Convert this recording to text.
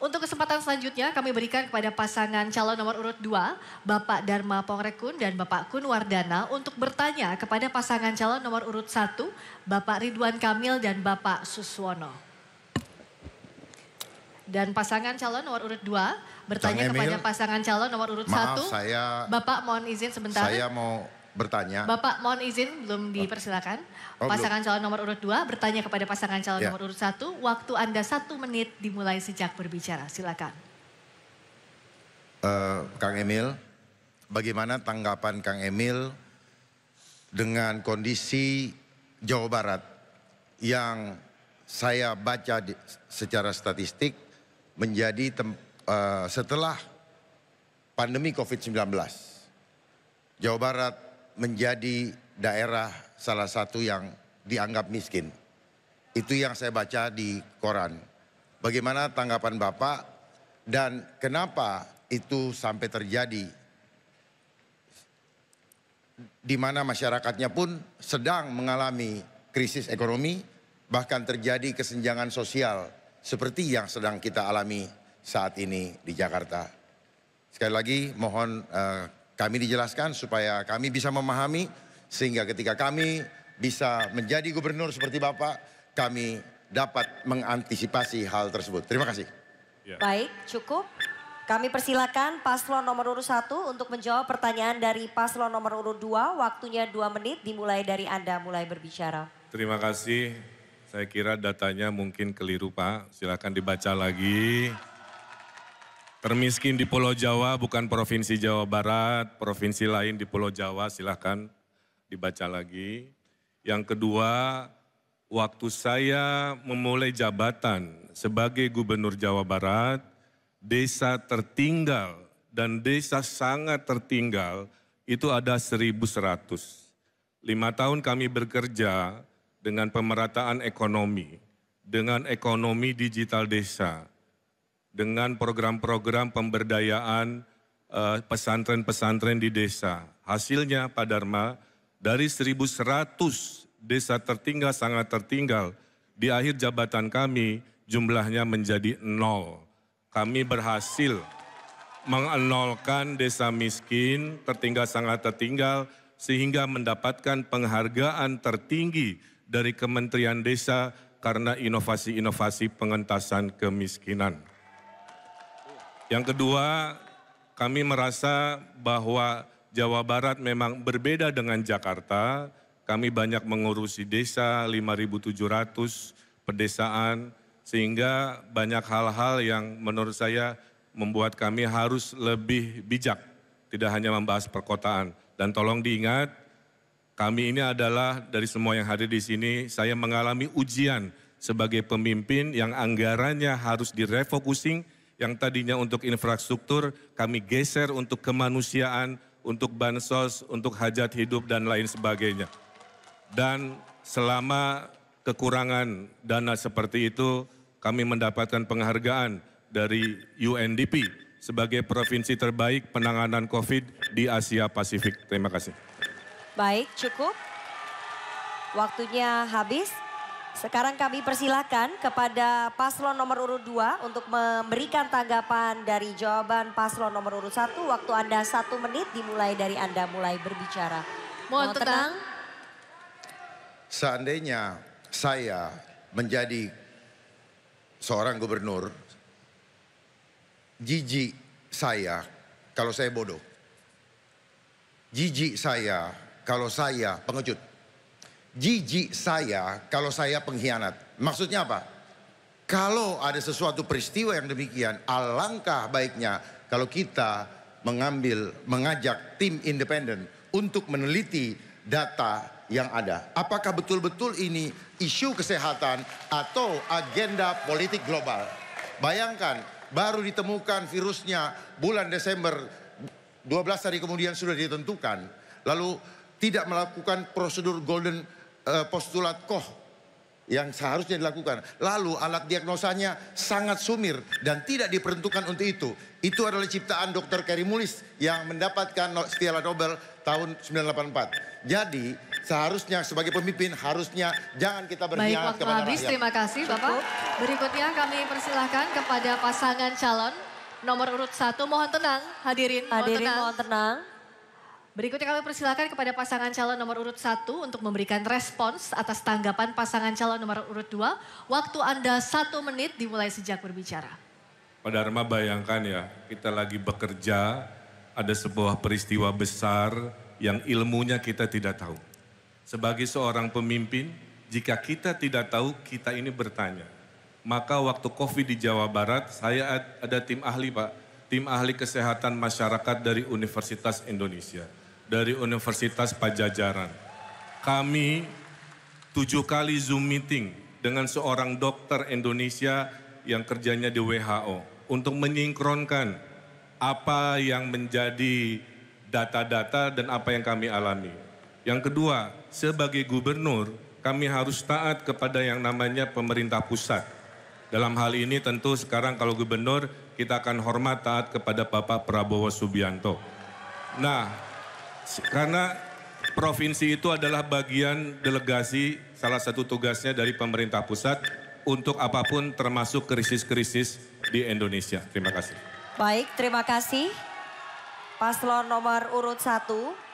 Untuk kesempatan selanjutnya kami berikan kepada pasangan calon nomor urut 2, Bapak Dharma Pongrekun dan Bapak Kunwardana untuk bertanya kepada pasangan calon nomor urut 1, Bapak Ridwan Kamil dan Bapak Suswono. Dan pasangan calon nomor urut 2 bertanya Emil, kepada pasangan calon nomor urut maaf, 1. Saya, Bapak mohon izin sebentar. Saya mau bertanya. Bapak mohon izin belum oh. dipersilakan. Oh, pasangan belum. calon nomor urut dua bertanya kepada pasangan calon ya. nomor urut satu Waktu Anda satu menit dimulai sejak berbicara. Silakan. Uh, Kang Emil, bagaimana tanggapan Kang Emil dengan kondisi Jawa Barat yang saya baca di, secara statistik menjadi tem, uh, setelah pandemi COVID-19. Jawa Barat menjadi daerah salah satu yang dianggap miskin. Itu yang saya baca di koran. Bagaimana tanggapan Bapak dan kenapa itu sampai terjadi? Di mana masyarakatnya pun sedang mengalami krisis ekonomi, bahkan terjadi kesenjangan sosial seperti yang sedang kita alami saat ini di Jakarta. Sekali lagi mohon uh, kami dijelaskan supaya kami bisa memahami sehingga ketika kami bisa menjadi gubernur seperti Bapak, kami dapat mengantisipasi hal tersebut. Terima kasih. Ya. Baik, cukup. Kami persilakan paslon nomor urut satu untuk menjawab pertanyaan dari paslon nomor urut dua. Waktunya dua menit dimulai dari Anda mulai berbicara. Terima kasih. Saya kira datanya mungkin keliru Pak. Silakan dibaca lagi. Termiskin di Pulau Jawa bukan Provinsi Jawa Barat, provinsi lain di Pulau Jawa silahkan dibaca lagi. Yang kedua, waktu saya memulai jabatan sebagai Gubernur Jawa Barat, desa tertinggal dan desa sangat tertinggal itu ada 1.100. Lima tahun kami bekerja dengan pemerataan ekonomi, dengan ekonomi digital desa, dengan program-program pemberdayaan eh, pesantren-pesantren di desa. Hasilnya Pak Dharma dari 1.100 desa tertinggal sangat tertinggal di akhir jabatan kami jumlahnya menjadi nol. Kami berhasil mengenolkan desa miskin, tertinggal sangat tertinggal, sehingga mendapatkan penghargaan tertinggi dari Kementerian Desa karena inovasi-inovasi pengentasan kemiskinan. Yang kedua, kami merasa bahwa Jawa Barat memang berbeda dengan Jakarta. Kami banyak mengurusi desa, 5.700 pedesaan, sehingga banyak hal-hal yang menurut saya membuat kami harus lebih bijak, tidak hanya membahas perkotaan. Dan tolong diingat, kami ini adalah dari semua yang hadir di sini, saya mengalami ujian sebagai pemimpin yang anggarannya harus direfocusing, yang tadinya untuk infrastruktur kami geser untuk kemanusiaan, untuk bansos, untuk hajat hidup dan lain sebagainya. Dan selama kekurangan dana seperti itu kami mendapatkan penghargaan dari UNDP sebagai provinsi terbaik penanganan COVID di Asia Pasifik. Terima kasih. Baik, cukup. Waktunya habis. Sekarang kami persilahkan kepada paslon nomor urut 2 untuk memberikan tanggapan dari jawaban paslon nomor urut 1. Waktu Anda satu menit dimulai dari Anda mulai berbicara. Mohon tenang. Seandainya saya menjadi seorang gubernur, jijik saya kalau saya bodoh. Jijik saya kalau saya pengecut jijik saya kalau saya pengkhianat. Maksudnya apa? Kalau ada sesuatu peristiwa yang demikian, alangkah baiknya kalau kita mengambil, mengajak tim independen untuk meneliti data yang ada. Apakah betul-betul ini isu kesehatan atau agenda politik global? Bayangkan, baru ditemukan virusnya bulan Desember 12 hari kemudian sudah ditentukan. Lalu tidak melakukan prosedur golden uh, postulat koh yang seharusnya dilakukan. Lalu alat diagnosanya sangat sumir dan tidak diperuntukkan untuk itu. Itu adalah ciptaan Dr. Kerry Mullis yang mendapatkan Stella Nobel tahun 1984. Jadi seharusnya sebagai pemimpin harusnya jangan kita berkhianat kepada habis, terima kasih Bapak. Berikutnya kami persilahkan kepada pasangan calon nomor urut satu. Mohon tenang hadirin. Hadirin mohon tenang. Mohon tenang. Berikutnya kami persilakan kepada pasangan calon nomor urut 1 untuk memberikan respons atas tanggapan pasangan calon nomor urut 2. Waktu Anda satu menit dimulai sejak berbicara. Pak Dharma bayangkan ya, kita lagi bekerja, ada sebuah peristiwa besar yang ilmunya kita tidak tahu. Sebagai seorang pemimpin, jika kita tidak tahu, kita ini bertanya. Maka waktu COVID di Jawa Barat, saya ada tim ahli Pak, tim ahli kesehatan masyarakat dari Universitas Indonesia dari Universitas Pajajaran. Kami tujuh kali Zoom meeting dengan seorang dokter Indonesia yang kerjanya di WHO untuk menyingkronkan apa yang menjadi data-data dan apa yang kami alami. Yang kedua, sebagai gubernur, kami harus taat kepada yang namanya pemerintah pusat. Dalam hal ini tentu sekarang kalau gubernur kita akan hormat taat kepada Bapak Prabowo Subianto. Nah, karena provinsi itu adalah bagian delegasi salah satu tugasnya dari pemerintah pusat untuk apapun termasuk krisis-krisis di Indonesia. Terima kasih. Baik, terima kasih. Paslon nomor urut satu.